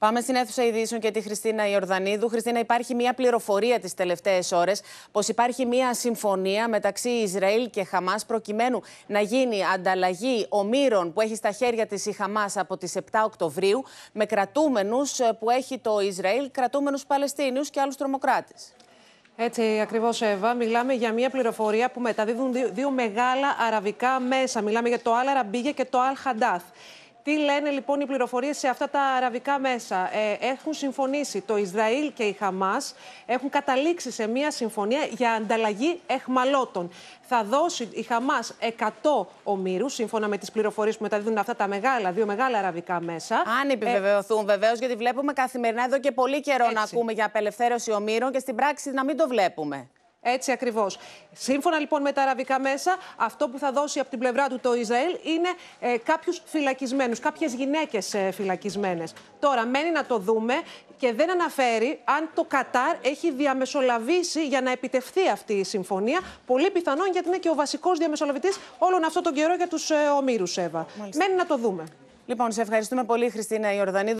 Πάμε στην αίθουσα ειδήσεων και τη Χριστίνα Ιορδανίδου. Χριστίνα, υπάρχει μια πληροφορία τις τελευταίες ώρες πως υπάρχει μια συμφωνία μεταξύ Ισραήλ και Χαμάς προκειμένου να γίνει ανταλλαγή ομήρων που έχει στα χέρια της η Χαμάς από τις 7 Οκτωβρίου με κρατούμενους ε, που έχει το Ισραήλ, κρατούμενους Παλαιστίνιους και άλλους τρομοκράτες. Έτσι ακριβώς Εύα. Μιλάμε για μια πληροφορία που μεταδίδουν δύο, μεγάλα αραβικά μέσα. Μιλάμε για το Al Arabiya και το Al Hadath. Τι λένε λοιπόν οι πληροφορίες σε αυτά τα αραβικά μέσα. Ε, έχουν συμφωνήσει το Ισραήλ και η Χαμάς, έχουν καταλήξει σε μια συμφωνία για ανταλλαγή εχμαλώτων. Θα δώσει η Χαμάς 100 ομήρους, σύμφωνα με τις πληροφορίες που μεταδίδουν αυτά τα μεγάλα, δύο μεγάλα αραβικά μέσα. Αν ε, επιβεβαιωθούν ε... βεβαίως, γιατί βλέπουμε καθημερινά εδώ και πολύ καιρό να ακούμε για απελευθέρωση ομήρων και στην πράξη να μην το βλέπουμε. Έτσι ακριβώς. Σύμφωνα λοιπόν με τα αραβικά μέσα, αυτό που θα δώσει από την πλευρά του το Ισραήλ είναι ε, κάποιους φυλακισμένους, κάποιες γυναίκες φυλακισμένες. Τώρα μένει να το δούμε και δεν αναφέρει αν το Κατάρ έχει διαμεσολαβήσει για να επιτευχθεί αυτή η συμφωνία. Πολύ πιθανόν γιατί είναι και ο βασικός διαμεσολαβητής όλον αυτόν τον καιρό για τους ε, ομήρους, Εύα. Μένει να το δούμε. Λοιπόν, σε ευχαριστούμε πολύ, Χριστίνα Ιορδάνή.